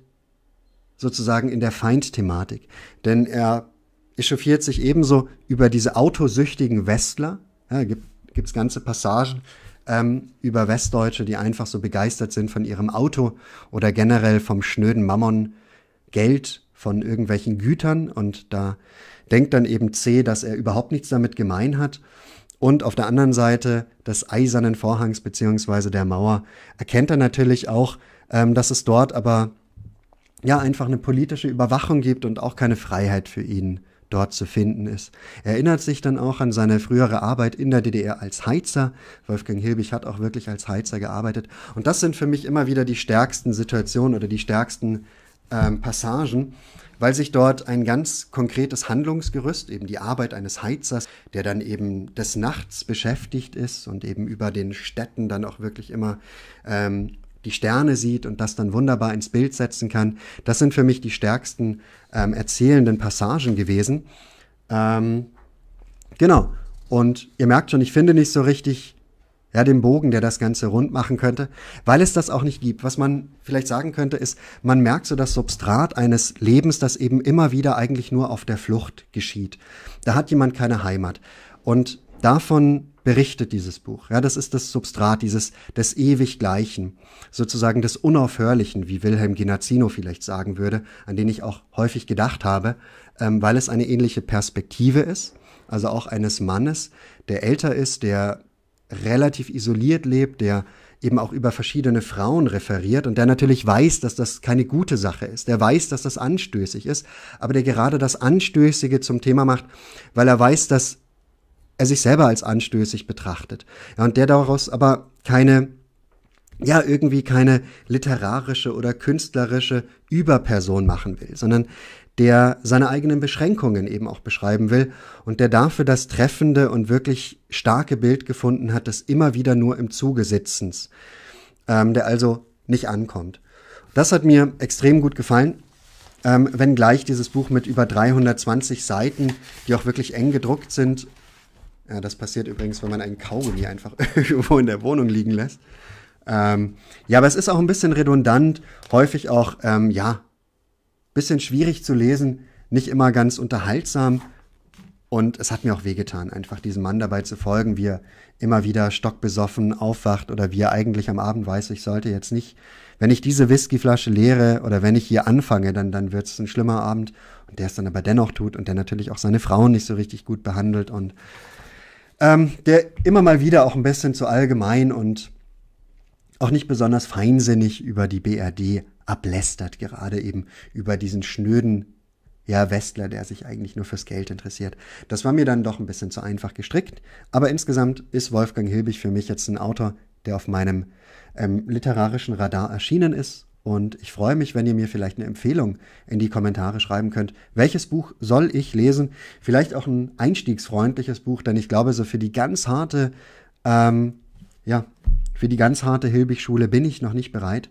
sozusagen in der Feindthematik. Denn er echauffiert sich ebenso über diese autosüchtigen Westler. Ja, gibt es ganze Passagen ähm, über Westdeutsche, die einfach so begeistert sind von ihrem Auto oder generell vom schnöden Mammon Geld von irgendwelchen Gütern. Und da denkt dann eben C, dass er überhaupt nichts damit gemein hat und auf der anderen Seite des eisernen Vorhangs bzw. der Mauer erkennt er natürlich auch, ähm, dass es dort aber ja einfach eine politische Überwachung gibt und auch keine Freiheit für ihn dort zu finden ist. Er erinnert sich dann auch an seine frühere Arbeit in der DDR als Heizer. Wolfgang Hilbig hat auch wirklich als Heizer gearbeitet. Und das sind für mich immer wieder die stärksten Situationen oder die stärksten ähm, Passagen, weil sich dort ein ganz konkretes Handlungsgerüst, eben die Arbeit eines Heizers, der dann eben des Nachts beschäftigt ist und eben über den Städten dann auch wirklich immer ähm, die Sterne sieht und das dann wunderbar ins Bild setzen kann, das sind für mich die stärksten ähm, erzählenden Passagen gewesen. Ähm, genau. Und ihr merkt schon, ich finde nicht so richtig ja, den Bogen, der das Ganze rund machen könnte, weil es das auch nicht gibt. Was man vielleicht sagen könnte, ist, man merkt so das Substrat eines Lebens, das eben immer wieder eigentlich nur auf der Flucht geschieht. Da hat jemand keine Heimat. Und davon berichtet dieses Buch. Ja, das ist das Substrat dieses des ewig Gleichen, sozusagen des Unaufhörlichen, wie Wilhelm Ginazzino vielleicht sagen würde, an den ich auch häufig gedacht habe, ähm, weil es eine ähnliche Perspektive ist, also auch eines Mannes, der älter ist, der relativ isoliert lebt, der eben auch über verschiedene Frauen referiert und der natürlich weiß, dass das keine gute Sache ist. Der weiß, dass das anstößig ist, aber der gerade das Anstößige zum Thema macht, weil er weiß, dass er sich selber als anstößig betrachtet. Ja, und der daraus aber keine, ja, irgendwie keine literarische oder künstlerische Überperson machen will, sondern der seine eigenen Beschränkungen eben auch beschreiben will und der dafür das treffende und wirklich starke Bild gefunden hat, das immer wieder nur im Zuge sitzens, ähm, der also nicht ankommt. Das hat mir extrem gut gefallen, ähm, wenngleich dieses Buch mit über 320 Seiten, die auch wirklich eng gedruckt sind, ja, das passiert übrigens, wenn man einen Kaugummi einfach irgendwo in der Wohnung liegen lässt. Ähm, ja, aber es ist auch ein bisschen redundant, häufig auch, ähm, ja, bisschen schwierig zu lesen, nicht immer ganz unterhaltsam. Und es hat mir auch wehgetan, einfach diesem Mann dabei zu folgen, wie er immer wieder stockbesoffen aufwacht oder wie er eigentlich am Abend weiß, ich sollte jetzt nicht, wenn ich diese Whiskyflasche leere oder wenn ich hier anfange, dann, dann wird es ein schlimmer Abend. Und der es dann aber dennoch tut und der natürlich auch seine Frauen nicht so richtig gut behandelt und ähm, der immer mal wieder auch ein bisschen zu allgemein und auch nicht besonders feinsinnig über die BRD ablästert, gerade eben über diesen schnöden ja, Westler, der sich eigentlich nur fürs Geld interessiert. Das war mir dann doch ein bisschen zu einfach gestrickt, aber insgesamt ist Wolfgang Hilbig für mich jetzt ein Autor, der auf meinem ähm, literarischen Radar erschienen ist. Und ich freue mich, wenn ihr mir vielleicht eine Empfehlung in die Kommentare schreiben könnt. Welches Buch soll ich lesen? Vielleicht auch ein einstiegsfreundliches Buch, denn ich glaube, so für die ganz harte, ähm, ja, für die ganz harte Hilbig-Schule bin ich noch nicht bereit.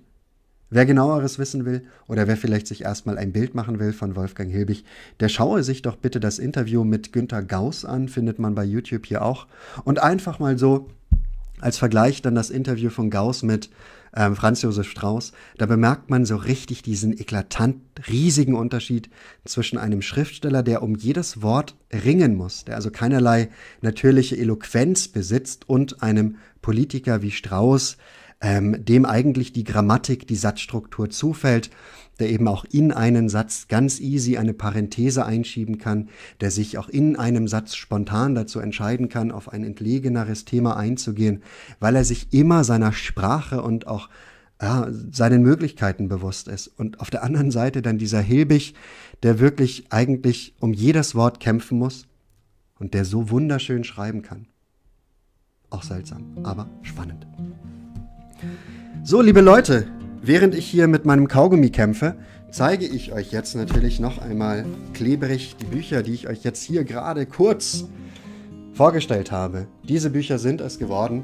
Wer genaueres wissen will oder wer vielleicht sich erstmal ein Bild machen will von Wolfgang Hilbig, der schaue sich doch bitte das Interview mit Günter Gauss an, findet man bei YouTube hier auch. Und einfach mal so als Vergleich dann das Interview von Gauss mit ähm, Franz Josef Strauß, da bemerkt man so richtig diesen eklatant riesigen Unterschied zwischen einem Schriftsteller, der um jedes Wort ringen muss, der also keinerlei natürliche Eloquenz besitzt, und einem Politiker wie Strauß, ähm, dem eigentlich die Grammatik, die Satzstruktur zufällt, der eben auch in einen Satz ganz easy eine Parenthese einschieben kann, der sich auch in einem Satz spontan dazu entscheiden kann, auf ein entlegeneres Thema einzugehen, weil er sich immer seiner Sprache und auch ja, seinen Möglichkeiten bewusst ist. Und auf der anderen Seite dann dieser Hilbig, der wirklich eigentlich um jedes Wort kämpfen muss und der so wunderschön schreiben kann. Auch seltsam, aber spannend. So, liebe Leute, während ich hier mit meinem Kaugummi kämpfe, zeige ich euch jetzt natürlich noch einmal klebrig die Bücher, die ich euch jetzt hier gerade kurz vorgestellt habe. Diese Bücher sind es geworden.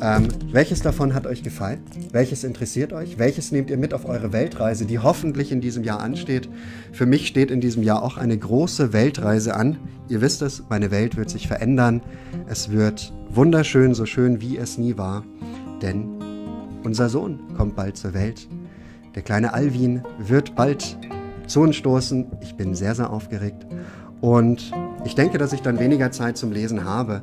Ähm, welches davon hat euch gefallen? Welches interessiert euch? Welches nehmt ihr mit auf eure Weltreise, die hoffentlich in diesem Jahr ansteht? Für mich steht in diesem Jahr auch eine große Weltreise an. Ihr wisst es, meine Welt wird sich verändern. Es wird wunderschön, so schön wie es nie war. Denn unser Sohn kommt bald zur Welt. Der kleine Alvin wird bald zu uns stoßen. Ich bin sehr, sehr aufgeregt. Und ich denke, dass ich dann weniger Zeit zum Lesen habe.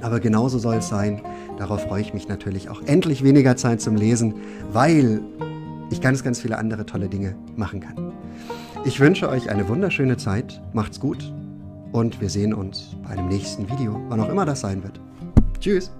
Aber genauso soll es sein. Darauf freue ich mich natürlich auch endlich weniger Zeit zum Lesen, weil ich ganz, ganz viele andere tolle Dinge machen kann. Ich wünsche euch eine wunderschöne Zeit. Macht's gut. Und wir sehen uns bei einem nächsten Video, wann auch immer das sein wird. Tschüss.